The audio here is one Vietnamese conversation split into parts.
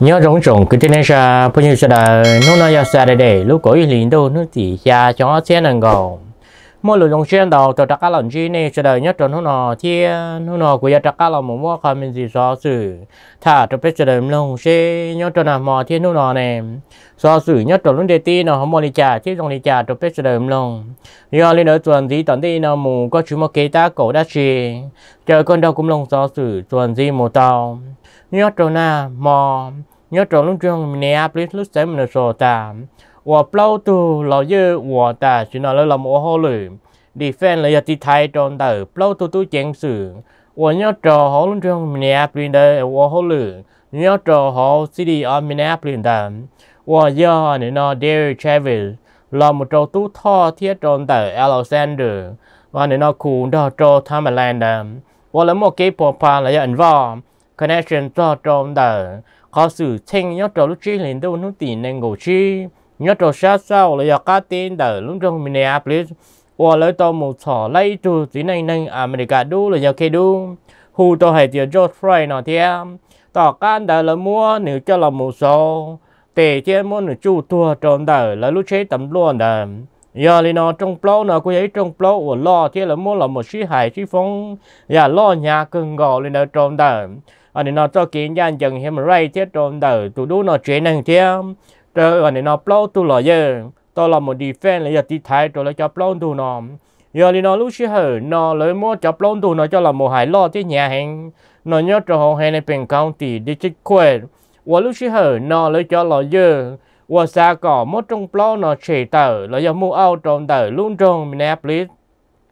nhớ rong rong cứ trên ra bây giờ là nó nói ra xa đây lúc có ý liền đâu nó chỉ xa cho xe năng gò mỗi lần rong xe đầu tôi đặt cái lần gì này sẽ đời nhất rồi nó nọ thì nó nọ của gia đặt cái lần một mua khai mình gì so sử thả cho biết sẽ đời long xe nhớ cho nào mò thì nó nọ này so sử nhất rồi lúc đề ti nó không mua đi trả chứ rong đi trả cho biết sẽ đời long do lên ở tuần gì tuần đi nó mù có chú mà kế ta cổ đã chi chờ con đâu cũng long so sử tuần gì một tàu nhớ cho nào mò nhớ trò lúc trong Minneapolis lúc sáng mình sổ ta và bao tu lo dư và ta chỉ nói là làm ô hô lử defend là giờ thì thay tròn tờ bao tu tu chén sử và nhớ trò họ lúc trong Minneapolis đây và hô lử nhớ trò họ city ở Minneapolis ta và giờ nữa nó Derek Travis là một trò tu thọ thiết tròn tờ Alexander và nữa nó cụ đó trò Thailand và là một cái bộ phận là giờ involve connection cho tròn tờ có sự chênh nhớ trò lúc chi liền đâu nó tiền nên ngủ chi nhớ trò xa sao là do cá tên đỡ lúc trong Minneapolis và lấy tàu một thỏ lấy từ tí này nên America đu là do kia đu hù tàu hệ tiền George Floyd nó theo tỏ can đỡ là mua nếu cho là một số tệ chia mua nửa chu tua tròn đời là lúc chế tấm luôn đỡ giờ thì nó trong plo nó có thấy trong plo của lo thì là mua là một chiếc hải chiếc phong và dạ, lo nhà cưng gò lên ở trong đời anh nên nó cho kiến gian chừng hiểm ray thiết trộn đầu tụ đu nó chế năng thiết rồi anh nên nó plau tụ lò giờ tôi là một defense là giờ tí thái rồi lại cho plau tụ nó giờ thì nó lúc xí hở nó lấy mua cho plau tụ nó cho là một hải lo thế nhà hàng nó nhớ cho họ hàng này bên county đi chích quê và lúc xí hở nó lấy cho lò giờ và xa có mất trong plau nó chế tờ là giờ mua áo trộn tờ luôn trong Minneapolis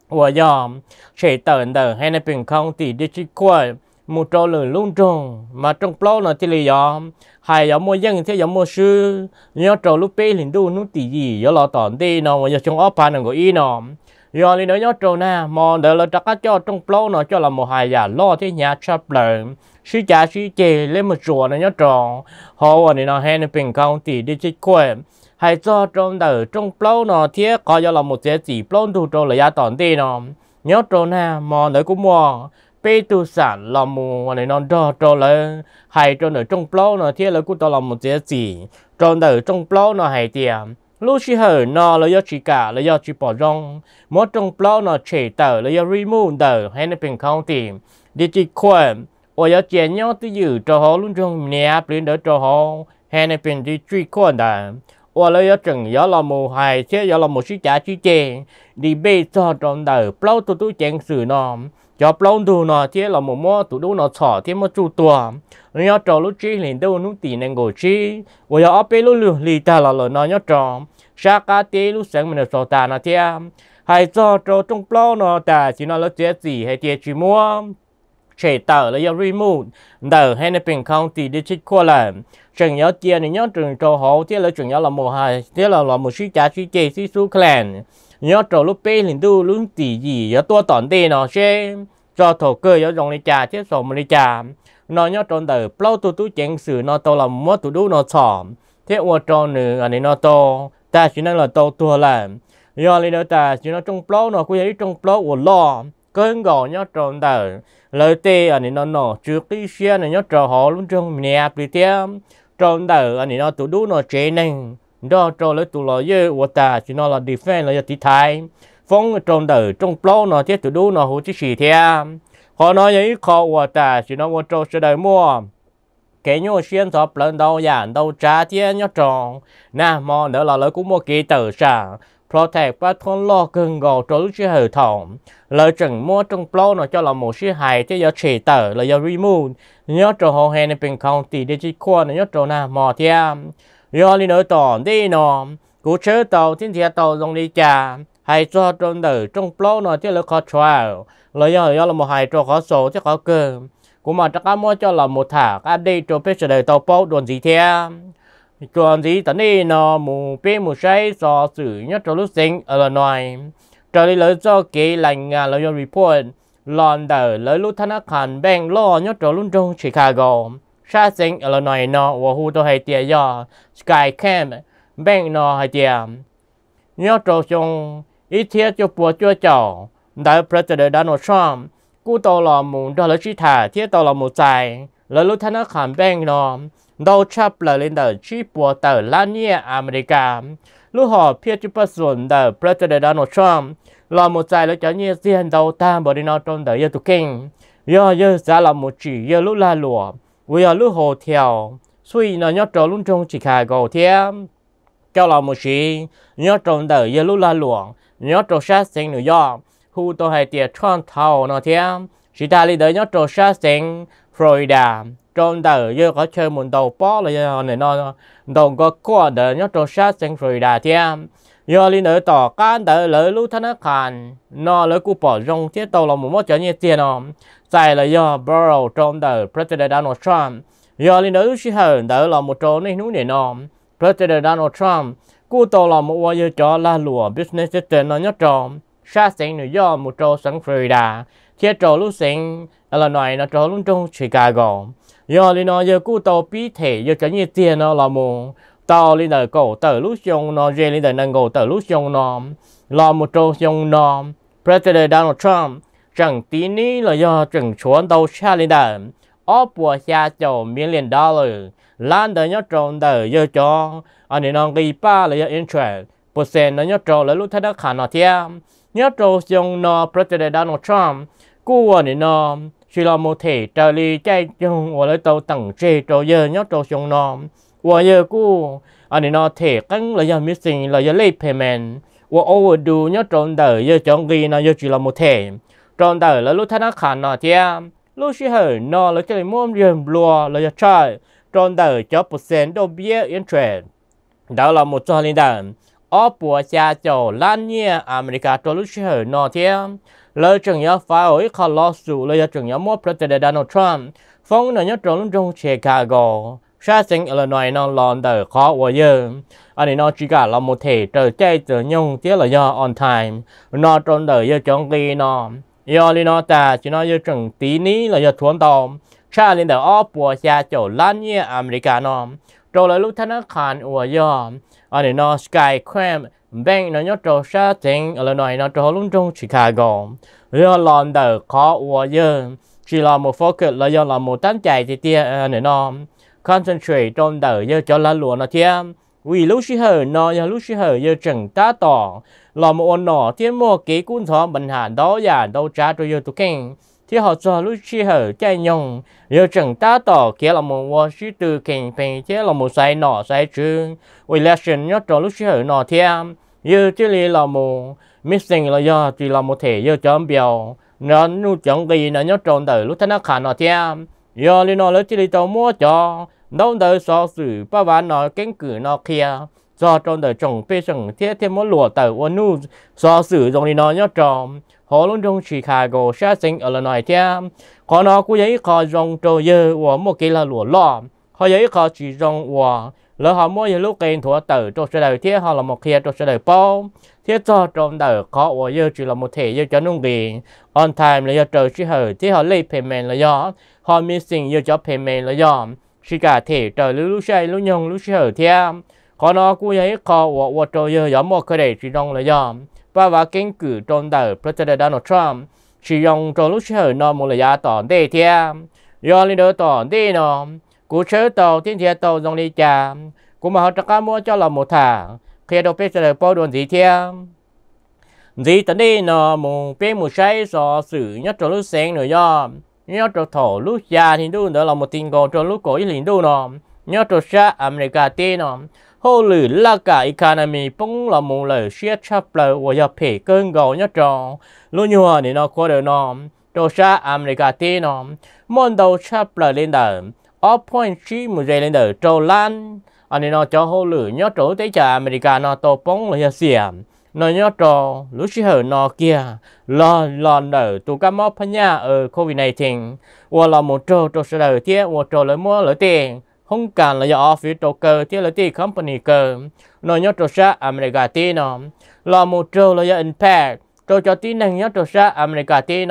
và giờ chế tờ tờ hàng này bên county đi chích quê một trâu lửa luôn trồng mà trong plo nó chỉ là gió hay gió mua dân thì gió mua sư nhớ trâu lúc bé liền đu nó tỉ gì gió lọ tòn đi nó mà giờ trong ốp pan của y nó giờ lên nói nhớ trâu na mà đợi là chắc cho trong plo nó cho là một hai giả lo thế nhà chập lợn sư cha sư chè lên một chùa nó nhớ trâu họ này nó hay nó bình công tỉ đi chết quậy hay cho trong đợi trong plo nó thiết có giờ là một cái gì plo đủ trâu là giá tòn đi nó nhớ trâu na mà đợi cũng mò bây tu sản là một này non cho cho là hay cho nở trong plo nó thiệt là cũng đó là một cái gì cho nở trong plo nó hay tiền à? lúc chỉ hở nó là do chỉ cả là do chỉ bỏ rong mỗi trong plo nó chỉ tờ là do remove tờ hay là bình không tìm để chỉ quên ở do chén nhau tự giữ cho họ luôn trong nhà biến đỡ cho họ hay là bình đi truy quên tờ ở là do chừng do là một hay thế do là một chỉ trả chi chê đi bê cho trong tờ plo tụi tụi chén sử nó cho lâu đồ nó thế là một mò tụ đủ nó chở thế mà chủ tua nó nhớ trò lúc chi liền đâu nó tì nên ngồi chi bây giờ ở bên lúc lừa lì ta là lời nói nhớ trò sa cá thế lúc sáng mình là ta nó thế hay cho trò trong lâu nó ta chỉ nói lúc chết gì hay thế chỉ mua chế tờ là do remote tờ hay là bình không thì đi chích qua là trường nhớ chia này nhớ trường trò hậu thế là trường nhớ là một hai thế là là một suy trả suy chế suy suy clan nhớ trò lúc bé liền tu lúc tỷ gì nhớ tua tòn tê nó xe cho thổ cơ nhớ rồng này trà chết sổ này trà nó nhớ tròn từ plau tu tu chén sử nó to làm mất tu đu nó xỏm thế ô tròn nữa anh nó to ta chỉ năng là to tua làm nhớ lên đó ta chỉ nó trong plau nó cũng thấy trong plau của lo cơn gò nhớ tròn từ lời tê anh nó nọ trước cái xe này nhớ trò họ luôn trong nhà bị tiêm tròn từ anh nó tu đu nó chế năng do cho lấy tụ lò dơ của ta chỉ nói là defend là tí thái phong trong đời trong plo nó chết tụ đu nó hồ chí xì thea họ nói vậy khó của ta chỉ nói mua trâu sẽ đời mua cái nhu xuyên thọ lần đầu dạng đầu trả thiên nhau tròn nà mò nữa là lời của mua kỳ tử sẵn protect và thôn lo gần gò trốn lúc chưa hệ thống lời chẳng mua trong plo nó cho là một sự hại thế do chỉ tử là do remove nhớ trò hồ hè này bên không tỷ để chỉ khoa nhớ trò nào mò thiên do li nợ tòn đi nọ cú chớ tàu thiên thiệt tàu dùng đi chà hay cho trong tử trong plo nọ chứ là khó trào lời do do là một hai cho khó số chứ khó cơ cú mà chắc ăn mua cho là một thả ăn đi cho biết đời tàu bao đồn gì thế còn gì tận đi nọ mù bê mù say so xử nhất cho lúc sinh ở là nói trở đi lấy cho kỳ lành ngà lấy cho report lòn đờ lấy lúc thanh khăn bang lo nhất cho lúc trong Chicago ชาเิงอลนอยนอวัวหูตัวไฮเตียยอสกายแคมแบงนอไฮเตียเนื้อโจชงอีเทียจะปัวจัวเจ้าได้พระเจีย์ดานอชอม กู้ตอลอมมูดอลชิตาเทียตอลอหมูใจ แล้วลุทนาขามแบงนอมดอชบปลเลนเดอร์ชีปัวเตอร์ลาเนียอเมริกาลูกหอเพียจุปส่วนเดอร์พระเจีย์ดานอชอมลอมูใจแล้วจะเนี่ยเสียนดดาตามบริโนตนเดอร์ยตุเก่งย่อเยอะซาลอหมูจีเยอะลุลาหลว vì ở lúc hồ theo suy nó nhớ trò luôn chỉ khai cầu thêm cho là một gì nhớ trong đời giờ lúc là nhớ trò sát sinh nữa do khu tôi hay tiệt chọn thầu nó thêm chỉ ta đi tới nhớ trò sát sinh Florida trong đời giờ có chơi một đầu bó là giờ này nó đồng có qua đời nhớ trò sát sinh Florida thêm giờ đi nữa tỏ can đời lỡ lúc thân khàn nó lỡ cú bỏ rong thiết tàu là một mất cho nhiệt tiền tại là do Burrow trong tờ President Donald Trump do liên đối sĩ hờn đỡ là một trò nên núi nền President Donald Trump cú tàu là một hoa cho là lùa business system nó nhất trò xa xanh nữa do một trò sẵn Florida thiết trò lúc xanh là nói nó trò luôn trong Chicago do liên nói giờ cú tàu bí thể giờ chẳng như tiền nó là một tàu liên đời cổ tờ lúc xong nó dê liên đời năng cổ tờ lúc xong nó là một trò xong nó President Donald Trump chẳng tí ní là do chẳng chuẩn đầu xa lên đời ó bùa xa chầu miếng liền đời nhớ trộn đời dơ cho anh nên ghi ba là interest bùa xe nó nhớ trộn là lúc thay đất khả nó thia nhớ trộn president Donald Trump cua anh nó chỉ là một thể trợ chạy chung và lấy tàu tặng chế trộn dơ nhớ trộn dùng nó và giờ cua anh nó thể căng là do missing là do late payment và overdue nhớ trộn đời dơ cho ghi nó dơ chỉ là một trong đời là lúc thanh nó khả nọ thì lúc xí hở nọ là cái mồm riêng lùa là giờ chơi trong đời cho bút sen đồ bia yên truyền đó là một trong linh đàn ở bùa cha châu lan nhia America cho lúc xí hở nọ thì lời chừng nhớ phá ổi khó lo sụ lời chừng nhớ mốt President Donald Trump phong nợ nhớ trốn lúc trong Chicago sát sinh Illinois nó lòn đời khó quá dơ anh nó chỉ cả là một thể trở chạy trở nhung tiếc là do on time nó trốn đời giờ chọn khi nó yo li nó ta chỉ nói yo chừng tí ní là yo thuần tàu cha lên đầu ó bùa xa chỗ lan như America nó rồi lại lúc thân nó khàn ủa yo ở đây nó sky cram bank nó nhớ trâu sa tiếng ở nơi nó trâu luôn trong Chicago yo lon đầu khó ủa yo chỉ là một focus là do là một tán chạy thì tia ở à, nơi nó concentrate trong đầu yo cho lăn luôn nó thiam vì lúc xí hở nó giờ lúc xí hở giờ chẳng ta tỏ lò một ông nọ thiên mô kế cuốn thọ bệnh hạn đó giả đâu trả cho giờ tụ kinh thì họ cho lúc xí hở chạy nhông giờ chẳng ta tỏ kia là một vô xí từ kinh phình thế là một sai nọ sai chứ vì lẽ sinh nhớ cho lúc xí hở nọ thiên giờ chỉ là một missing là giờ chỉ là một thể giờ chấm biểu nó nu chẳng gì nó nhớ tròn đời lúc thế nó khả nó thiên giờ lên nọ lấy chỉ là tàu mua cho nông đời so sử ba ván nói kinh cử nó kia do trong đời trồng bê sừng thiết thêm một lụa tờ ôn nu so sử dòng đi nói nhớ tròn họ luôn trong Chicago sát sinh ở lần này thế có nó cũng giấy có dòng trâu dơ và một cái là lụa lọ họ giấy có chỉ dòng và lỡ họ mua những lúc kênh thua tử trong sự đời thiết họ là một kia trong sự đời bao thiết cho trong đời có và dơ chỉ là một thể dơ cho nông gì on time là do trời chỉ hở thiết họ lấy payment là do họ missing dơ cho payment là do chỉ cả thể trở lưu lúc xe lúc nhung lúc sở theo có nó cũng như khó và và trò giờ gió một khởi để chỉ đông là gió và và kiến cử trong đời President Donald Trump chỉ dùng cho lúc sở nó một là giá tỏn đề theo do lên đỡ tỏn đề nó cú chớ tàu thiên thiên tàu dòng đi chà cú mà họ trả mua cho là một thả khi đâu President bao đồn gì theo gì tận đi nó một bên một sai so sự nhất cho lúc sáng nữa do nhớ trò thổ lúc già thì đu đó là một tình cầu trò lúc cổ liền đu nó nhớ trò xa America tê nó hô lử là cả economy bông là một lời xe chấp lời và giờ phê cơn gầu nhớ trò lúc như hòa thì nó có được nó trò xa America tê nó môn đầu chấp lời lên đời all point chi một giây lên đời trò lan anh nó cho hô lử nhớ trò tới chả America nó tổ bông là giờ xiềm nó nhớ trò lúc chứ hở nó kia lo lo nở tụ cá mó phân nhà ở covid này thì và là một trò trò sẽ đời tiếc và trò lấy mua lấy tiền không cần là do phía trò cơ tiếc lấy tiền company cơ nó nhớ trò sẽ America tí là một trò là do impact trò cho tí năng nhớ trò sẽ America tí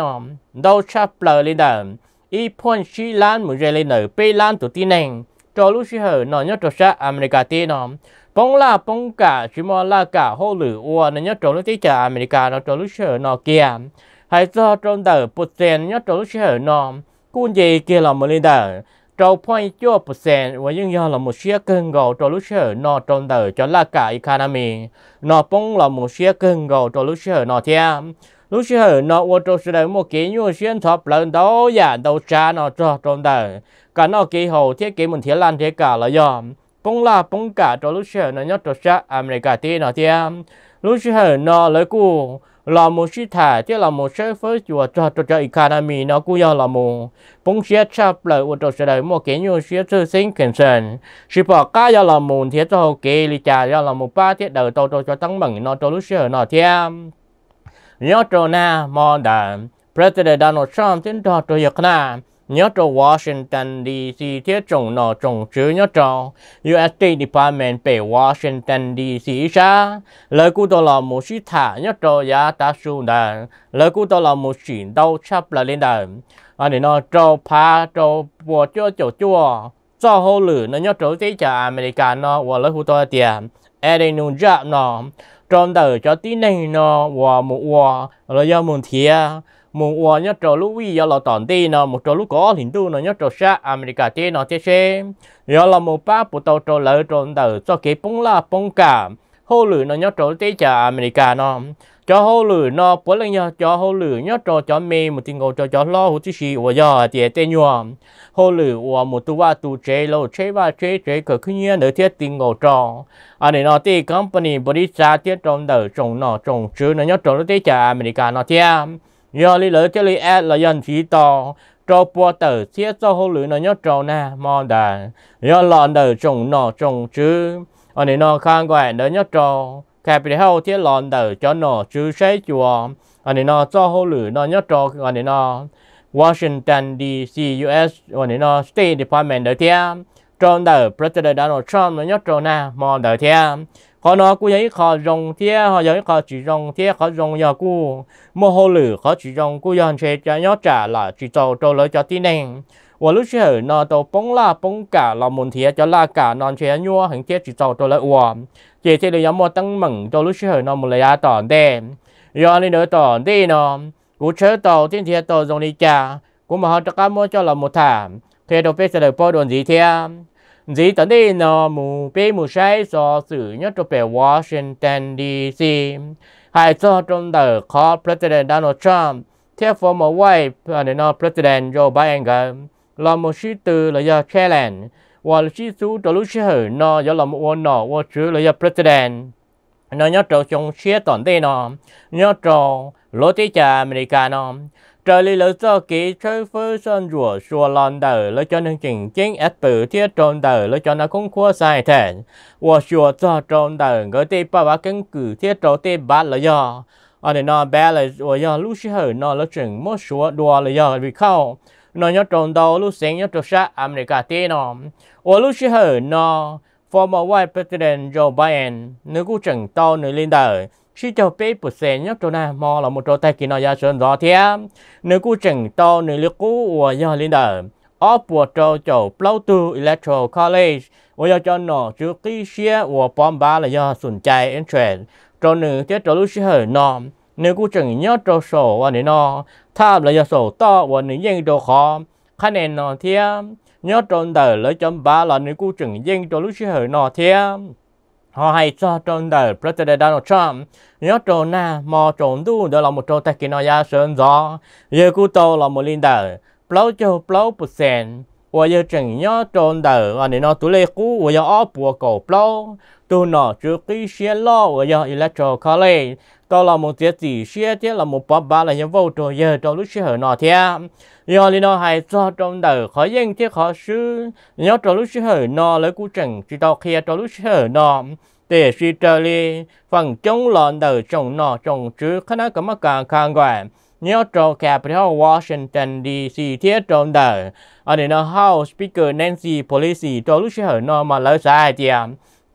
đâu chắp lời lên đời ý point chi lan một giây lên nở pe lan tụ tí năng cho lúc xí hở nó nhớ cho sa America tê nó bông là bông cả chỉ mà là cả hô lử ua nó nhớ cho lúc tê chả America nó cho lúc xí hở nó kia hay do trong đời bột sen nhớ cho lúc xí hở nó cũng gì kia là một lên đời trâu point cho bột sen và những do là một xí cân gầu cho lúc xí hở nó trong đời cho là cả economy nó bông là một xí cân gầu cho lúc xí hở nó theo lúc xưa nó ô tô sự đời một kỷ nhu xuyên thọp lần đó giả dạ, đầu cha nó cho trong đời cả nó kỷ hậu thiết kỷ mình thiết lan thiết cả là do bông la bông cả cho lúc xưa nó nhất cho sát America tí nó thì lúc xưa nó lấy cú là một sự thể thế là một sự phối chùa cho cho cho economy nó cũng do là một bông xe chập lại ô tô sự đời một kỷ nhu xe sơ sinh kiện sơn sự bỏ cá do là một thiết cho hồ kỳ lý trà do là một ba thiết đời tàu cho cho tăng bằng nó cho lúc xưa nó thì nhớ cho na mò đàn President Donald Trump tin cho cho Việt Nam nhớ cho Washington DC thiết trồng nọ trồng chứ nhớ cho US State Department về Washington DC ra lời cụ đó là một sự thả nhớ cho giá ta su đàn lời cụ đó là một sự đau chấp là lên đàn anh à, ấy nói cho phá cho bùa cho cho cho cho hồ lử nó nhớ cho thế chả America nó và lời cụ đó tiền ai đây nung nó trong đầu cho tí này nó hòa một hòa là do một thiê một hòa nhất trò lúc vi do là tòn tì nó một trò lúc có liền tu nó nhất trò xa America tê nó tê xem do là một ba bộ tàu trò lỡ trong đầu cho cái bông la bông cảm hô lử nó nhớ trò tế chả America nó cho hô lử nó bố lên nhớ cho hô lử nhớ trò cho mê một tiếng ngô cho cho lo hú tí xì ủa giờ thì tê nhua hô lử ủa một tu ba tu chế lô chế ba chế chế cỡ cứ nhớ nữa thiết tiếng ngô trò à này nó tê company bố đi xa tiết trong đời trồng nó trồng chứ nó nhớ trò tế chả America nó thiết nhớ lý lỡ cho lý ad là dân chỉ to cho bùa tử thiết cho hô lử nó nhớ trò nè e, mò đà nhớ lọn đời trồng nó trồng chứ ở nên nó khang quan e đến nhất trò capital hậu thiết lòn đỡ cho nó chú sẽ chùa ở nên nó cho hậu lử nó nhất trò ở nên nó Washington DC US ở nên nó State Department đỡ thiết trong đỡ President Donald Trump nó nhất trò na mò đỡ thiết khó nó cũng giấy khó rong thiết họ giấy khó chỉ rong thiết khó rong giờ cũ mua hậu lử khó chỉ rong cũ dọn chế cho nhớ trả là chỉ cho trâu lỡ cho tin này 我 lúc trước nó tàu bông la bông cả là muốn thiệt cho la cả non chế nhua hình chết chỉ tàu tôi lại uổng chế chế được mua tăng mừng tôi lúc trước nó muốn lấy à tỏ đê do nữa tỏ đê nó cú chơi tàu thiên thiệt tàu dùng đi cha cú mà họ cho mua cho là một thảm thế đâu biết sẽ được bao đồn gì thế dĩ tận đi nó mù bê mù sai so sử nhất cho bè Washington DC hai so trong tờ có President Donald Trump theo former wife và nó President Joe Biden là một sĩ tử là giờ chairman và sĩ tử trở lúc sĩ hử nó giờ là một quan nọ và chữ là giờ president nó nhớ trò trong xe toàn tê nó nhớ trò lối tê cha America nó trở lý lỡ cho kỹ chơi phơ sơn rùa xua lòn đờ lỡ cho nên chỉnh chính ép tử thiết tròn đờ là cho nó không khua sai thẻ và xua cho tròn đờ gỡ tê ba ba cân cử thiết trò tê bát là do ở đây nó bé là do lúc sĩ hử nó là chừng một số đùa là do vì không nó nhớ trộn đầu lúc sáng nhớ trộn sát America tê nó và lúc xưa hở nó former White President Joe Biden nếu cũng chẳng to nữa lên đời chỉ cho bé bút xe nhớ trộn nào mò là một trò tay kia nó ra sơn rõ thế nếu cũng chẳng to nữa Lưu Cú và do lên đời ở bộ trâu chỗ Plato Electoral College và do cho nó trước khi xe và bom bá là do sụn chạy entrance trộn nữa thế trộn lúc xưa hở nó nếu cũng chẳng nhớ trộn sổ và nên nó tham là do sổ to và những dân đồ khó khả nền nọ thế nhớ trôn đời lấy chấm ba là những cụ trưởng dân đồ lúc chưa hở nọ thế họ hay cho trôn đời President Donald Trump nhớ trôn na mò trôn đu đó là một trôn tay kia nó ra sơn gió giờ cụ tô là một linh đời plau cho plau percent 我要整要中的，我你那独立股，我要二波狗票，都那就给些了，我要 electronic，到了某些地些天了某八八了，要 vô trò giờ trong lúc sẽ nó thiên, giờ thì nó hay cho trong đời khó yên thiết khó sư, nhớ trong lúc sẽ nó lấy cú chừng chỉ đọc kia trong lúc sẽ nó để suy trở đi phần chống loạn đời trong nó trong chứ khả năng có mắc càng càng Neutral Capital Washington DC thiết trộn tờ ở đây nó House Speaker Nancy Pelosi cho lúc sẽ hở nó mà lỡ sai thì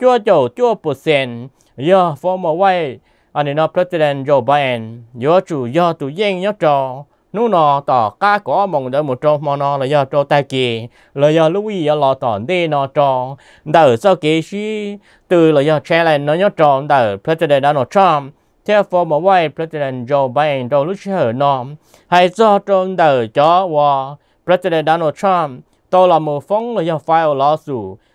chúa chỗ chúa percent do former way ở đây nó President Joe Biden do chủ do tụ dân nhớ trò nú nọ tỏ cá có mong đợi một trò mong nó là do trò tài kỳ là do lưu ý do lọ tỏ đê nó trò đợi sau kỳ sĩ từ là do challenge nó nhớ trò đợi President Donald Trump theo former White President Joe Biden trong lúc hở nọ, hãy do trong đời cho và President Donald Trump tôi là một phóng là do file lo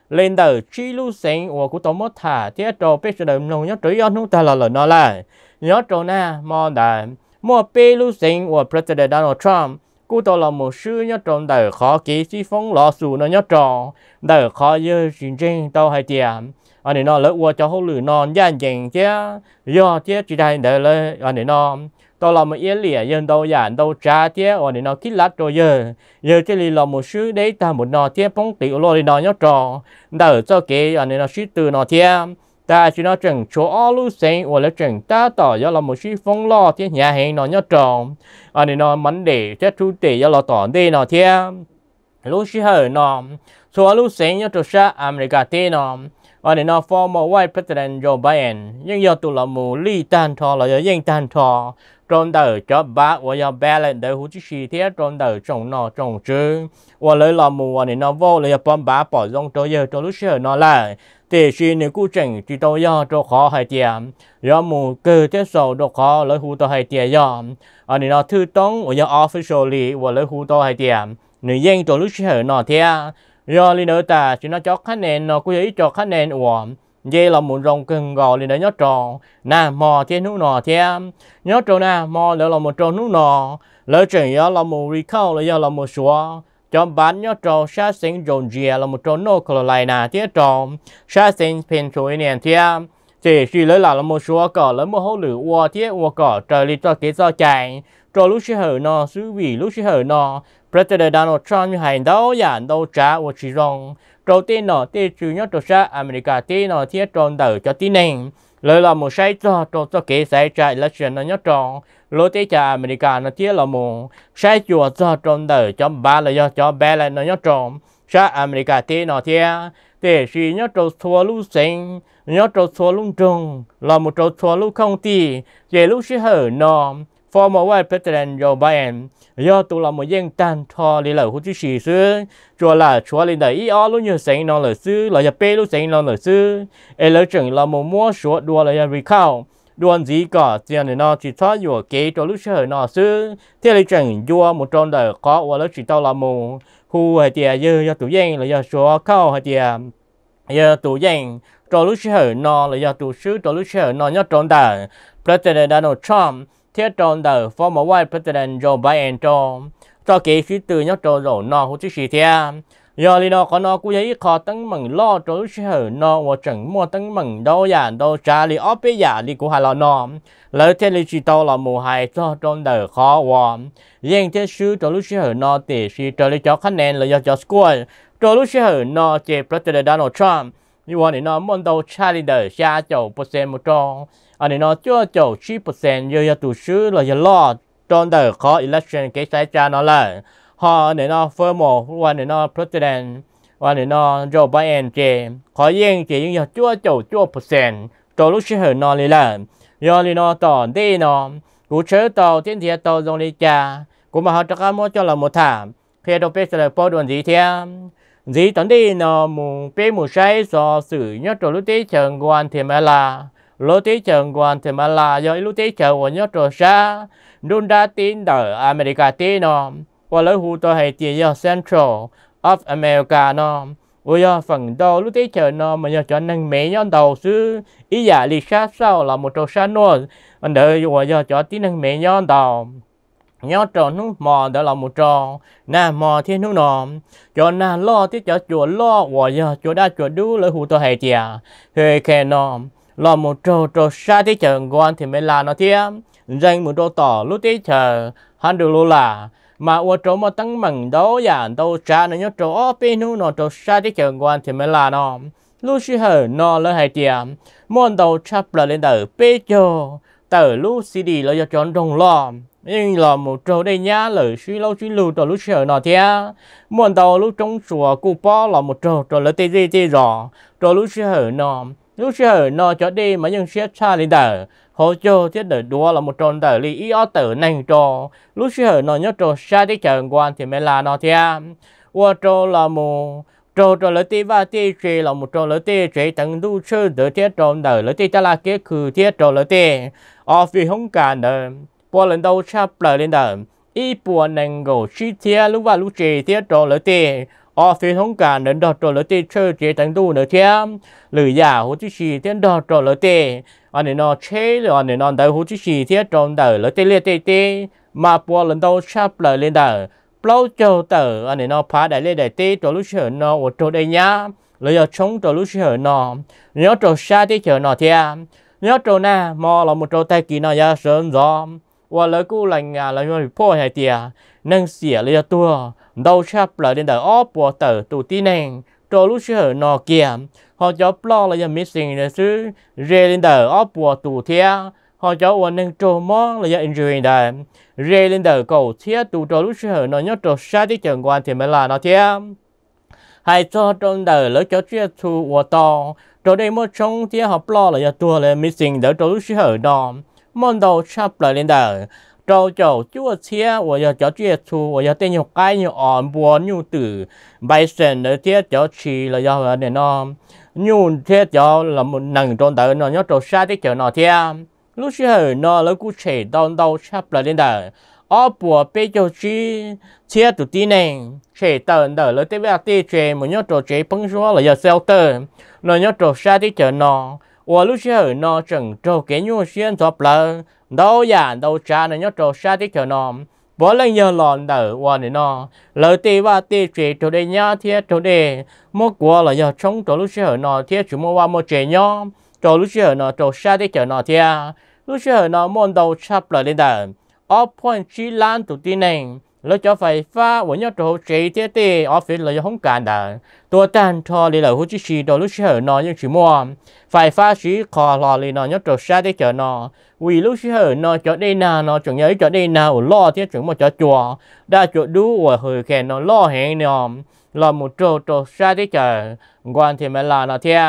lên đời chi lưu sinh và của tổng mất thả theo trò President nông nhớ trí ông chúng ta là lời nó là nhớ trò na mò đại mua bê lưu sinh và President Donald Trump cú tôi là một sư nhớ trò đời khó kỹ si phóng lo dù nó nhớ trò đời khó dư chuyện riêng tôi hay tiệm anh này nó lỡ qua cho hỗ lử non gian dành chứ do chứ chỉ đại để lấy anh này nó tôi làm một yên lìa dân đâu giản đâu trả chứ anh này nó kít lát rồi giờ giờ cái lì làm một số đấy ta một nò chứ phóng tiểu lo đi nọ nhóc trò đỡ cho cái anh này nó suy từ nò chứ ta chỉ nó chẳng chỗ ở lưu sinh hoặc là chẳng ta tỏ do là một suy phong lo chứ nhà hàng nó nhóc trò anh này nó vấn đề chứ chủ đề do là tỏ đi nò chứ lúc xưa nò số lưu sinh nhóc trò sa America tên nò và để nó former White President Joe Biden nhưng giờ tụi là mù li tan thọ là giờ yên tan thọ trong đời cho ba và giờ ba lên đời hữu chí sĩ thế trong đời trồng nọ trồng chứ và lấy là mù và để nó vô là giờ bom bá bỏ rong cho giờ cho lúc xưa nó lại, thì khi những cú chỉnh thì tôi do cho khó hay tiền do mù cơ tiếp sau đồ khó lấy hữu tôi hay tiền do ở nên nó thư tống và giờ officially và lấy hữu tôi hay tiền nếu yên cho lúc xưa nó theo rồi li nữa ta chỉ nó cho khách nền nó quý ý cho khách nền uổng dê là muốn rồng cần gò li nữa nhớ tròn nà mò thế nú nò thế nhớ tròn nà mò lỡ là một tròn nú nò lỡ chừng giờ là một recall lỡ giờ là một số cho bán nhớ tròn sát sinh rồng dìa là một tròn nô khờ lại nà thế tròn sát sinh pin chuối nền thế chỉ chỉ lấy là một số cỏ lấy một hố lửa uo thế uo cỏ trời li cho kế cho chạy cho lúc sẽ hở nó xứ vị lúc sẽ hở nó President Donald Trump như hành đâu giản đâu trả ở chỉ rong đầu tiên nó thì chủ nhất tổ sa America thì nó thiết tròn đầu cho tin nền lời là một sai cho cho cho kế sai trả election nó nhất tròn lối thế cha America nó thiết là một sai chùa cho tròn đầu cho ba là do cho ba là nó nhất tròn sa America thì nó thiết để chỉ nhất tròn thua lưu sinh nhất tròn thua lưu trung là một tròn thua lưu không thì về lúc sẽ hở nó former vice president Joe Biden do tụ là một dân tan thọ lý là hữu chí sĩ sư cho là chúa lên đời ý ó lúc như sánh nó lợi sư là nhập bê luôn sánh nó lợi sư e lợi chừng là một mua số đùa là recall đuôn gì cả tiền nó chỉ thoát dùa kế cho lúc chơi nó sư thế lợi chừng dùa một trong đời có và lúc chỉ tao là một khu hay tiền như do tụ dân là do số khâu hay tiền giờ tụ dân cho lúc chơi nó là do tụ sư cho lúc chơi nó nhất trong đời President Donald Trump thiết tròn tờ former White President Joe Biden cho cho kỹ sĩ từ nhóc tròn rồi nó hút chiếc sĩ thia giờ thì nó có nó cũng thấy khó tăng mừng lo cho sĩ hở nó và chẳng mua tăng mừng đâu giả đâu trả lý ốp bế giả lý của hai lo nó lỡ thế lý chỉ tao là mù hài cho tròn đời khó và riêng thế sư cho lúc sĩ hở nó tỷ sĩ cho lý cho khách nền là do cho school cho lúc sĩ hở nó chế President Donald Trump như vậy nó muốn đâu trả lý đời xa chầu bố xe một tròn อันนี้เนาะจ้าเจ้าชีเปอร์เซ็นต์เยอะตัวชื่อเราจะรอดจนเดอร์ขออิเล็กชันเกสไซจานนั่นแหละฮะเนี่ยเนาะเฟอร์โมวันเนี่ยเนาะประธานาวันเนี่ยเนาะโจไบเอ็นเจขอเย่งเจยังอยากจ้าเจ้าจ้าเปอร์เซ็นต์ตัวลูกชื่อเนาะเลยแหละยอเลยเนาะตอนดีเนาะกูเชื่อตัวเทียนเทียตัวตรงนี้จ้ากูมาหาจักรมั่วจ้าเราหมดถามเพียตัวเป็ดเสด็จปอดวนสีเทียม dĩ tấn đi nó mù bê mù say so sử nhất trò lúc tí chẳng quan thì mà là lô tí chừng Guatemala do lúc tí chừng của nhớ trò xa đun đã tin đỡ America tin nó qua lấy hồ tôi hay tiền do Central of America nó ôi do phần đầu lúc tí chừng nó mà nhớ cho năng mẹ nhớ đầu sư ý giả lịch sát sau là một trò xa nó anh đợi qua do cho tí năng mẹ nhớ đầu nhớ trò nó mò đó là một trò na mò thiên nó nọ cho na lo thì cho chùa lo và giờ chùa đã chùa đu lấy hồ tôi hay tiền à. hơi khen nọ lo một trò trò xa tí chờ quan thì mới là nó thế danh một đồ tỏ lúc tí chờ hắn được lô là mà ô trò mà tăng mừng đó giản đâu xa nó nhớ trò bê nu nó trò xa tí chờ quan thì mới là nó lúc xí hở nó lỡ hai tiệm môn đầu chắp là lên đầu bê cho tờ lúc xí đi là do chọn đồng lo nhưng là một trâu đây nhá lỡ suy lâu suy lưu trò lúc sợ nó thế muốn đầu lúc trong chùa cụ bó là một trâu trò lỡ tê tê tê rõ trò lúc sợ nó lúc xưa nó cho đi mà nhưng xếp xa lên đời hồ cho thiết đời đua là một tròn đời lì ý ở tử nành trò lúc xưa nó nhớ trò xa đi trần quan thì mới là nó thia qua trò là một trò trò lợi tí và tí trị là một trò lợi tí trị tận tu sư tử thiết trò đời lợi tí ta là kế khử thiết trò lợi tí ở phía hông cả đời bỏ lần đầu xa lời lên đời ý buồn nành gồ chi thiết lúc và lúc trị thiết trò lợi tí ở phía thông cả nên đọc trò lợi tê chơi chế tăng tu nữa thêm lử giả hồ chí sĩ thêm đọc trò lợi tê anh nên nó chế rồi anh nên nó đại hồ chí sĩ thêm trong đời lợi tê liệt tê tê mà bùa lần đầu sắp lời lên đầu lâu chờ tờ anh nên nó phá đại lê đại tê trò lúc chờ nó ở chỗ đây nhá lỡ giờ chống trò lúc chờ nó nhớ trò xa tê chờ nó thêm nhớ trò na mò là một trò tay kỳ nó ra sớm gió, và lỡ cú lành à là như phô hay tiề nâng xỉa lỡ giờ tua đầu chắp lại đến đời óp của tờ tụ tí nèng trò lúc chưa nọ kìa họ cho lo là giờ missing là chứ rê lên đời óp của tụ thia họ cho ổn nên trò mó là giờ injury đời rê lên đời cầu thia tụ trò lúc chưa nọ nhớ trò xa tí chẳng quan thì mới là nó thia hay cho trong đời lỡ cho chia thu của to trò đây một trong thia họ lo là giờ tua là missing đỡ trò lúc chưa nọ món đầu chắp lại lên đời trâu chầu chúa chia và giờ cháu chia chú và giờ tên nhiều cái nhiều ổn buồn nhiều tử bài sen để thế cháu chỉ là do này nó nhiều thế cháu là một nặng tròn tới nó nhớ trâu xa thế cháu nó thế lúc xưa nó lấy cú chè đau đau sắp lại đến đời ở bùa bê cháu chỉ chia tụt tí này chè tờ đời lấy tế bạc tế chè mà nhớ trâu chè bưng xuống là giờ sao tới nó nhớ trâu xa thế cháu nó 我路线很呢，整周给用线做不了，都养都家呢要做啥的可能。bỏ lên nhờ lòn đỡ qua này nó lỡ tê ba tê chế chỗ đây nhá thiết chỗ đây qua là nhờ chống chỗ lúc nó thiết chúng mua qua mua chế nhó chỗ lúc nó chỗ xa thế chở nó thiết lúc nó môn đầu chắp lại lên đỡ ở point chỉ lan tụt tin lỡ cho phải pha vốn nhau trâu chế thế thế office lỡ không cản đã tua tan cho lì lỡ hút chi đồ lúc chơi nó nhưng chỉ mua phải pha xí khó lò lì nó nhau trâu xa thế chờ nó vì lúc chơi nó cho đây nào nó chẳng nhớ cho đây nào lo thế chẳng mà cho chùa đã chùa đu và hơi khen nó lo hẹn nó là một trâu trâu xa thế chờ quan thì mà là nó thế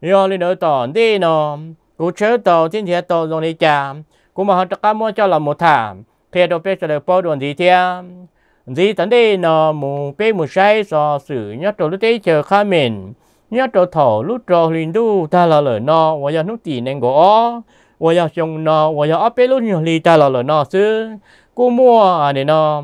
rồi lì nữa tỏ đi nó cú chế tàu thiên thiệt tàu rồi đi chà, cú mà họ trắc cá mua cho là một thảm phía đầu bên sẽ bỏ đồn gì thế gì tận đây nò mù bên mù sai do sự nhớ trò lúc đấy chờ khai mình nhớ trò thỏ lúc trò liền đu ta là lời nó và giờ nút tỉ nên gõ và giờ xong nò và giờ ở bên lúc nhỏ lì ta là lời nó chứ cô mua à để nó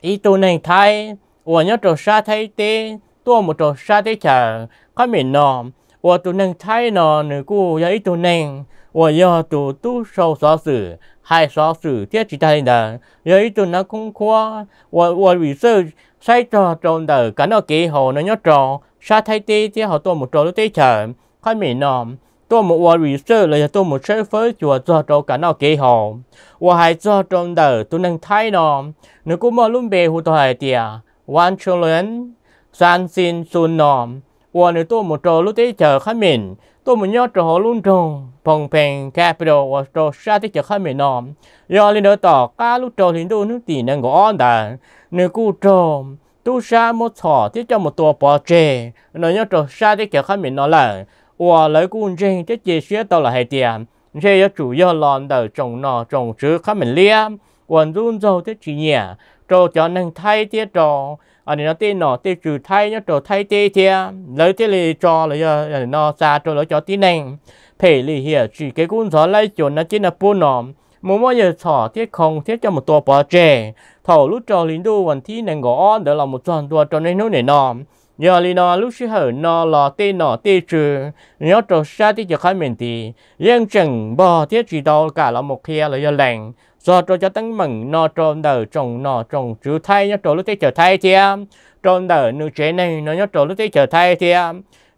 ý tu này thái và nhớ trò sa thái tê tua một trò sa thái chờ khai mình nò và tu này thái nò nữa cô giờ ý tu này 我要读读书少史，还少史这其他的，有一种那空旷，我我 research sai trò trong đời cả nó kỹ hồ nó nhớ trò sa thay tê thế họ tôi một trò nó tê chờ khai mì nó tôi một war research là tôi một sai phớ chùa cho trò cả nó kỹ hồ và hai cho trong đời tôi đang thay nó nó cũng mà luôn bề hồ tôi hai tia one children san sin sun nó và nữa tôi một trò lúc tê chờ khai mình tôi mình nhớ trở luôn trồng phòng phèn capital và trở xa tích chợ khai mẹ nọ do lên đỡ tỏ cá lúc trở lên đô nước tỷ năng của on đà nơi cu trồng tu xa một thỏ tiếp cho một tổ bỏ trề nó nhớ trở xa tích chợ khai mẹ nọ là và lấy cuốn trên cái chia sẻ tao là hai tiền thế chủ yếu lòn đỡ trồng nọ trồng chứ khai mẹ lia quần run dầu tiếp chỉ nhẹ trâu cho năng thay tiết trò anh ờ, nó tên nó tên trừ thay nó trò thay tê thia à, lấy thế lì cho lấy nó xa cho lấy cho tí nành thể lì hiểu chỉ cái cuốn sổ lấy chuẩn nó chỉ là buôn nó muốn bao giờ thỏ thiết không thiết cho một tổ bò trẻ thầu lúc cho lính đu vẫn thi nành gõ đó là một tròn tua cho nên nó này nó giờ lì nó lúc xí hở nó là tê nó tê trừ nhớ trò xa thì cho khai mình thì riêng chẳng bò thiết chỉ đâu cả là một kia lấy giờ lành do cho cho tăng mừng nó trộn đời trồng nó trồng chữ thay nhá trộn lúc thế trở thay thì trộn đời nữ chế này nó nhá trộn lúc thế trở thay thì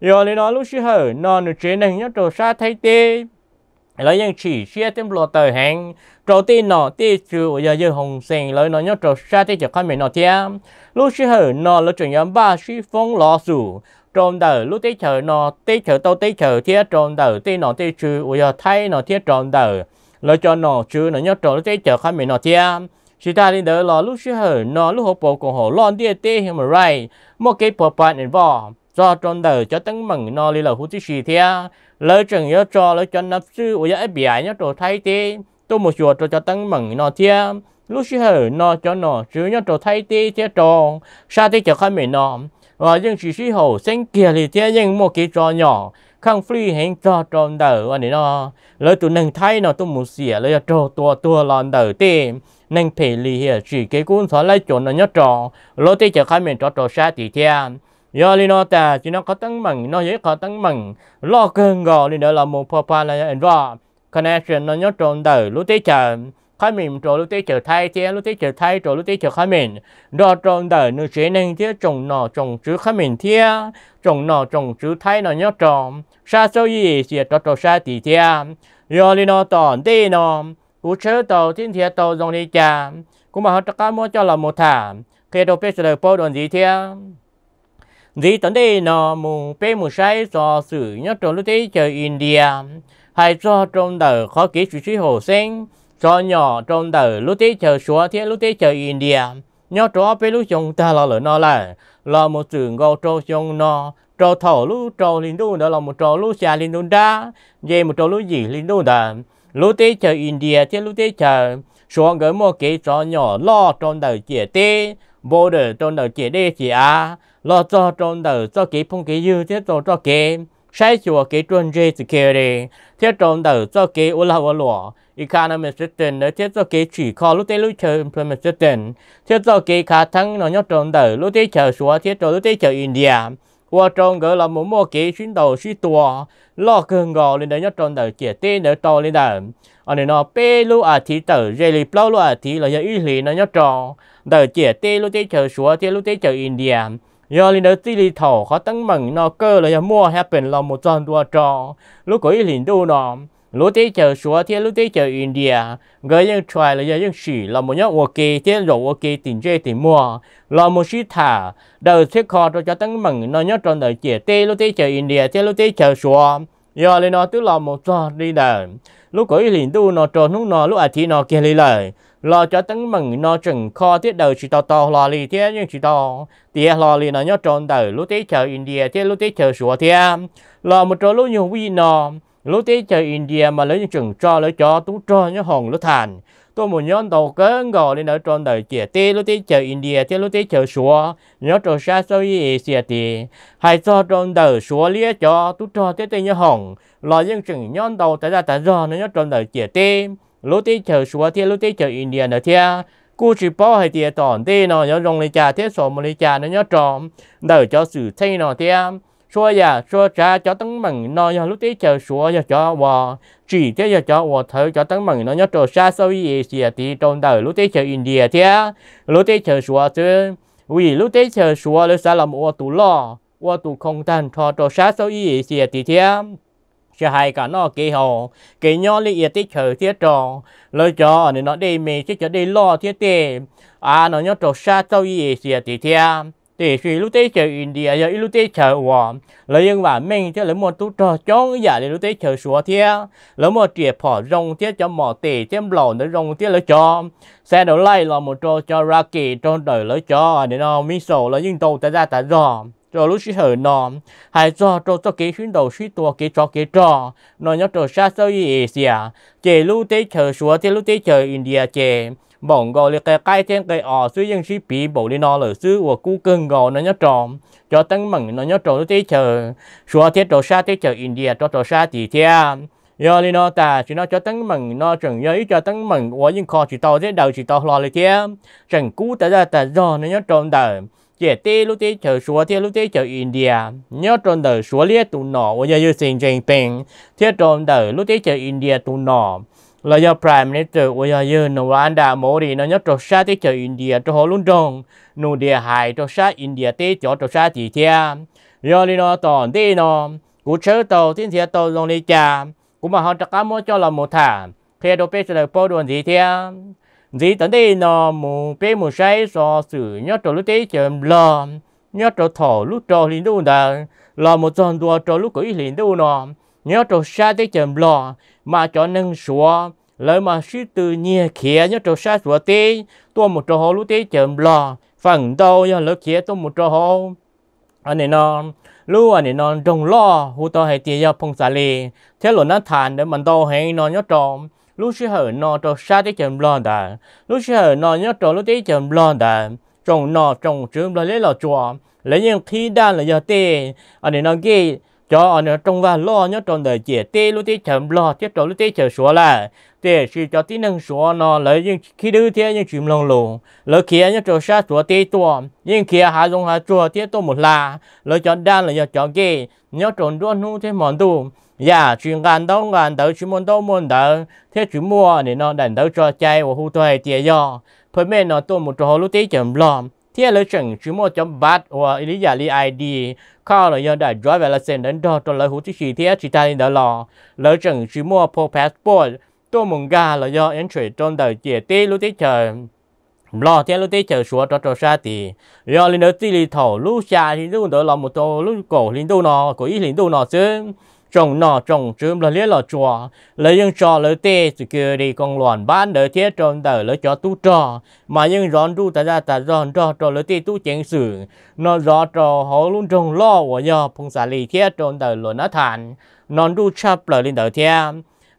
rồi lấy nó lúc xí hở nó nữ chế này nhá trộn xa thay tê lấy nhân chỉ chia thêm lọ tờ hàng trộn tê nó tê chữ giờ giờ hồng sen lấy nó nhá trộn xa tê trở khai mình nó thì lúc xí hở nó lúc chuyển nhóm ba xí phong lọ sủ trộn đời lúc tê chở nó tê chở tàu tê chở thì trộn đời tê nó tê chữ giờ thay nó thì trộn đời lo cho nó chứ nó nhớ trộn cái chợ khai mình nó chia chỉ ta đi đỡ lo lúc xưa hở nó lúc hộp bộ của họ lo đi tê hiểu mà right một cái bộ bạn nên bỏ cho tròn đỡ cho tăng mừng nó đi là hút chi thế lỡ chừng nhớ cho lỡ cho nắp sư ở dưới biển nhớ trộn thay tê tôi một chuột cho tăng mừng nó thế lúc xưa hở nó cho nó chứ nhớ trộn thay tê thế tròn sao thế chợ khai mình nó và những chỉ xưa hậu sinh kia thì thế nhưng một cái trò nhỏ không free hẹn cho tròn đầu anh nó lỡ tụi nâng thay nó tụi muốn xỉa lỡ cho tua tua lòn đầu tê nâng thể lì hiểu chỉ cái cuốn xóa lấy chỗ nó nhớ tròn lỡ tê chờ khai mình cho trò xa thì theo giờ li nó ta chỉ nó có tăng mừng nó dễ có tăng mừng lo cơn gò li nữa là một papa là anh connection nó nhớ tròn đầu lỡ tê chờ khai mình rồi lúc tết trở thay chứ lúc tết trở thay rồi lúc tết trở khai mình đo trong đời nó chế nên chứ trồng nọ trồng chữ khai mình thế trồng nọ trồng chữ thay nó nhớ trồng sa số gì thì đó trồng sa thì thế rồi đi nó tòn đi nó cú chớ tàu thiên thiệt tàu dòng đi cha cũng mà họ tất cả mua cho là một thả khi đầu biết là bao đoàn gì thế dĩ tấn đây nó mù bê mù sai do sử nhớ trong lúc thế trời India hay do trong đời khó kỹ sự sĩ hồ sinh cho nhỏ trong tờ lúc tí chờ xóa thiết lúc tí chờ India nhớ trò bê lúc dùng ta là lỡ nó là là một trường gò cho dùng nó trò thổ lúc trò linh đu đó là một trò lúc xa linh đu đa về một trò lúc gì linh đu đó lúc tí chờ India thiết lúc tí chờ xóa gỡ một cái trò nhỏ lo trong tờ chìa tê bố đỡ trong tờ chìa đê chìa lo cho trong tờ cho cái phong cái dư thế cho cho cái sai chùa kế tuần dây sự kia đi theo trọng đầu cho kế ô la ô lọ economic system nữa theo cho kế chỉ khó lúc tế lúc chờ implement system theo cho kế khả thắng nó nhất trọng đầu lúc tế chờ xóa theo trọng lúc tế chờ India qua trong gỡ là một mô kế chuyến đầu suy tùa lo cường gò lên đấy nhớ trọng đầu chỉ tế nữa to lên đầu ở này nó bê lu à thì tờ dây lì plau lu à thì là do ý lý nó nhất trọng đầu chỉ tế lúc tế chờ xóa thiết lúc tế chờ India giờ liền đầu tiên thì thổ khó tăng mừng nó cơ là giờ mua happen là một trận đua trò lúc ấy liền đâu nó lúc tí chờ xóa thì lúc tí chờ India người dân trai là giờ dân sĩ là một nhóm ok thế rồi ok tiền chơi tiền mua là một sĩ thả đầu thiết kho cho cho tăng mừng nó nhớ tròn đời trẻ tê lúc tí chờ India thì lúc tí chờ xóa giờ lên nó tức là một trò đi đời lúc ấy liền tu nó tròn lúc nó lúc ấy thì nó kia lấy lời lo cho tấn mừng nó chừng kho tiết đầu chỉ to to lo li thế nhưng chỉ to tiết lo li nó nhớ tròn đời lúc tế chờ India thế lúc tế chờ sủa thế lo một trò lúc nhiều vi nó lúc tế chờ India mà lấy những chừng cho lấy cho tú cho nhớ hồng lúc thành tôi một nhớ đầu cớ gò lên ở tròn đời trẻ tê lúc tế chờ India thế lúc tế chờ sủa nhớ tròn xa xôi gì xìa tê hai cho tròn đời sủa lia cho tú cho thế tê nhớ hồng lo những chừng nhớ đầu tại ra tại do nó nhớ tròn đời trẻ tê lúc tí chờ xua thì lúc tí chờ India nữa thế cô chỉ bảo hai tiền tòn thế nó nhớ dùng lấy cha thế số một lấy trà nó nhớ tròn đợi cho sự thay nó thì xua ya xua cha cho tấn mừng nó nhớ lúc tí chờ xua nhớ cho hòa chỉ thế nhớ cho hòa thở cho tấn mừng nó nhớ trộm xa sau gì gì thì trong đời lúc tí chờ India thì lúc tí chờ xua chứ vì lúc tí chờ xua lúc xa làm ô tù lo ô tù không tan cho trộm xa sau gì gì thì thế cho hai cả nó kỳ hồ kỳ nhỏ lý yết tích chờ thiết trò lời cho nên nó đi mì chứ cho đi lo thiết tê à nó nhớ trò xa tao gì xìa tí thia thì suy lúc tế chờ India giờ lúc tế chờ hòa lời nhưng mà mình cho lấy một chút trò chóng giả để lúc tế chờ xua thia lấy một triệt phỏ rong thiết cho mỏ tề thêm lò nó rong thiết lời cho xe đầu lay là một trò cho ra kỳ trong đời lời cho nên nó mi sổ lấy nhưng tàu ta ra ta dòm cho lúc sĩ hở nọ hãy cho cho cho kế chuyến đầu suy tua kế cho kế cho nó nhớ cho xa sâu y xia chế lúc tế chờ xuống chế lúc tế chờ india chế bỏng gọi là cái cái thêm cái ở suy dân sĩ bị bổ lên nó là sư của cú cưng gọi nó nhớ tròn cho tăng mừng nó nhớ tròn lúc tế chờ xuống chế cho xa tế chờ india cho cho xa thì theo giờ thì nó ta chỉ nó cho tấn mừng nó chẳng giới cho tăng mừng của những kho chỉ to thế đầu chỉ to lo lại kia chẳng cú tới ra ta do nó nhớ tròn đời chế tê lúc tê chờ số thế lúc tê chờ India nhớ tròn đời số liệt tụ nọ và giờ sinh trình tình thế tròn đời lúc tê chờ India tụ nọ là do Prime Minister của giờ giờ nó và anh nó nhớ trò xa tê chờ India trò hồ luôn tròn nụ địa hại trò xa India tê cho trò xa chỉ thea do đi nó tòn tê nọ cú chớ tàu thiên thiệt tàu dòng đi cha cũng mà họ trả cá mua cho là một thả khi đồ bê sẽ được bao đồn gì thea dĩ tận đây nó mù bê mù say so sử nhớ trò lúc tế chậm lò nhớ trò thổ lúc trò liền đâu đã lò một tròn đùa trò lúc cưỡi liền đâu nọ nhớ trò xa tế chậm lò mà cho nâng xóa lời mà suy từ nhẹ khía nhớ trò xa xóa tế tôi một trò hồ lúc tế chậm lò phần đầu nhớ lỡ khía tôi một trò hồ anh này nó lúc anh này nó trông lo hú to hay tiền nhớ phong xà lì thế lộn nó thàn để mình đâu hay nó nhớ trộm lúc xưa hở nọ cho xa tới chậm lo đã lúc xưa hở nọ nhớ cho lúc tới chậm lo đã trong nọ trong trường là lấy lò chùa lấy những khi đa là giờ tê anh ấy nói kia cho anh ấy trồng và lo nhớ trong đời chỉ tê lúc tới chậm lo tiếp trồng lúc tới chờ số là tê suy cho tí năng số nọ lấy những khi đưa thế những chuyện lòng lù lấy kia nhớ cho xa số tê to nhưng kia hạ dùng hạ chùa tê tôi một là lấy cho đa là giờ cho kia nhớ trong đua nu thế mòn tu Dạ, ngành ngành môn môn thế chủ mua nên nó đành đấu cho chơi và hú tôi tiệt do, phần mềm nó tôi một chỗ lúc tí chậm lòm, thế là chừng chủ mua chấm bát và lý giả lý ID, khao là do đã drive là sen đến đó cho lời hú tí chỉ thế chỉ ta nên đã lo lỡ chừng chủ mua po passport, tôi mừng ga là do entry trong đời tiệt tí lúc tí chờ lo thế lúc tí chờ xuống cho cho xa thì do lên đó tí lì thổ lúc xa thì lúc đó là một chỗ lúc cổ lên đâu nó cổ ít lên đâu nó chứ trồng nọ trồng trứng là lấy là chùa lấy những trò lấy tê từ kia đi con loạn bán đỡ thế trồng đỡ lấy cho tu trò mà những rón tu ta ra ta rón trò trò lấy tê tu chén sử nó rõ trò họ luôn trồng lo của do phong xả lì thế trồng đỡ luôn nó thản non tu chắp lời lên đỡ thiết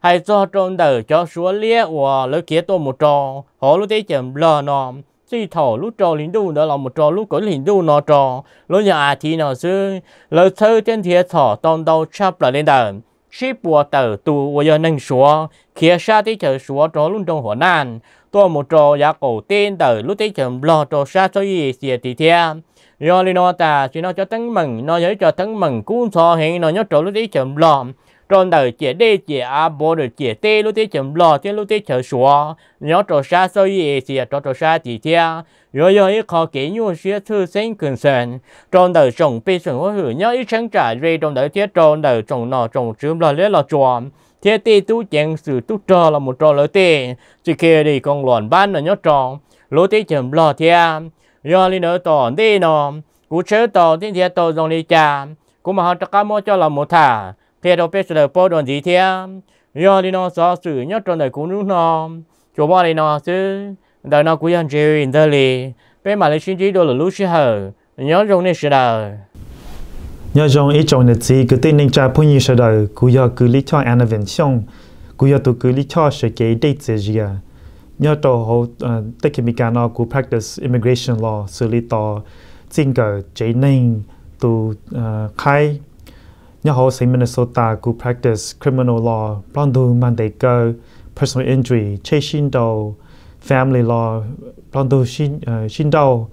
hay cho trồng đỡ cho xuống lia của lấy kia tôi một trò họ luôn tê chậm lo nòm chỉ thổ lúc trò lính đu đó là một trò lúc có lính đu nó trò lúc nhà thì nó sư lỡ thơ trên thiệt thổ toàn đầu chắp là lên đời ship bùa tờ tu của dân nâng số khía xa tí chờ số trò luôn trong หัว nan tôi một trò giá cổ tên tờ lúc tí chờ lo trò xa cho gì xìa thì thea do lên nó ta chỉ nó cho tấn mừng nó giới cho tấn mừng cuốn so hiện nó nhớ trò lúc tí chờ lo trong đời chế đi chế à bỏ được chế tê lúc tê chậm lo thì lúc tê chở xóa nhớ trò xa soi y thì trò trò xa thì thea rồi rồi ít khó kỹ nhu xưa thư sinh cường sơn trong đời trồng bị sừng hối hử nhớ ít sáng trả về trong đời thiết trong đời trồng nọ trồng trứng lo lấy lo chùa thế tê tu chèn sự tu trò là một trò lỡ tê chỉ kia đi con lòn ban là nhớ tròn lỗ tê chậm lo thea rồi lên nữa tỏ đi nọ cú chớ tỏ thì thea tỏ dòng đi cha cũng mà họ cho cá mua cho là một thả thế đâu biết được bao đoàn gì thế do đi nó sợ sự nhất trong đời cũng đúng nó chỗ bao đi nó chứ đời nó cũng dân chơi đời lì bên mà lấy xin chỉ đồ là lúc xưa hờ nhớ trong này xưa đời nhớ trong ý trong này chỉ cứ tin nên cha phụ nhi xưa đời cũng do cứ lý cho anh vẫn xong cũng do tôi cứ lý cho sự kế đây sẽ gì à nhớ tổ hồ tất cả mình nó cũng practice immigration law xử lý tòa xin cờ chế nên tu khai nhà họ sinh Minnesota cũng practice criminal law bọn đồ mang đầy cơ personal injury chế xin đồ, family law bọn đồ xin uh, xin đầu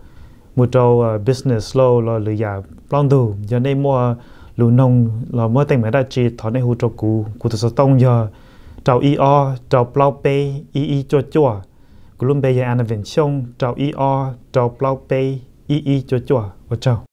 một đầu uh, business law là lựa giả bọn đồ giờ này mua lưu nông là mua tên mấy đại chi thọ này hỗ trợ cụ cụ thực sự tông giờ trào e o trào plau pe e e cho chua cụ luôn bây giờ anh vẫn xong trào e o trào plau pe e e cho chua và chào